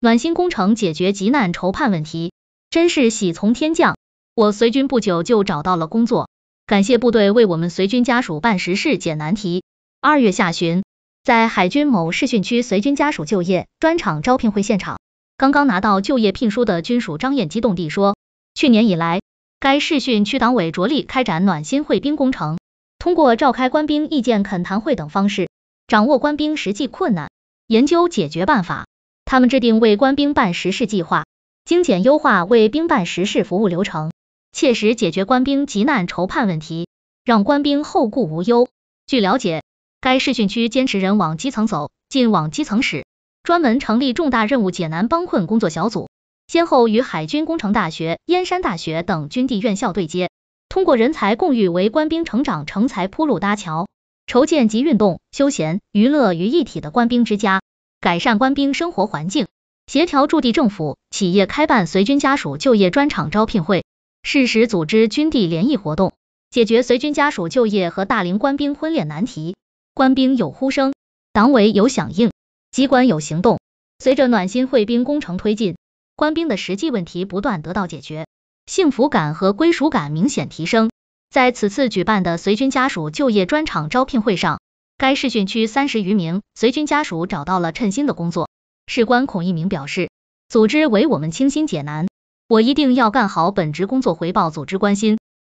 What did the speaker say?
暖心工程解决急难愁盼问题，真是喜从天降！我随军不久就找到了工作，感谢部队为我们随军家属办实事解难题。二月下旬，在海军某试训区随军家属就业专场招聘会现场，刚刚拿到就业聘书的军属张燕激动地说：“去年以来，该试训区党委着力开展暖心汇兵工程，通过召开官兵意见恳谈会等方式，掌握官兵实际困难，研究解决办法。”他们制定为官兵办实事计划，精简优化为兵办实事服务流程，切实解决官兵急难愁盼问题，让官兵后顾无忧。据了解，该试训区坚持人往基层走，进往基层使，专门成立重大任务解难帮困工作小组，先后与海军工程大学、燕山大学等军地院校对接，通过人才共育为官兵成长成才铺路搭桥，筹建集运动、休闲、娱乐于一体的官兵之家。改善官兵生活环境，协调驻地政府、企业开办随军家属就业专场招聘会，适时组织军地联谊活动，解决随军家属就业和大龄官兵婚恋难题。官兵有呼声，党委有响应，机关有行动。随着暖心惠兵工程推进，官兵的实际问题不断得到解决，幸福感和归属感明显提升。在此次举办的随军家属就业专场招聘会上，该市训区三十余名随军家属找到了称心的工作。士官孔一鸣表示，组织为我们倾心解难，我一定要干好本职工作回报组织关心。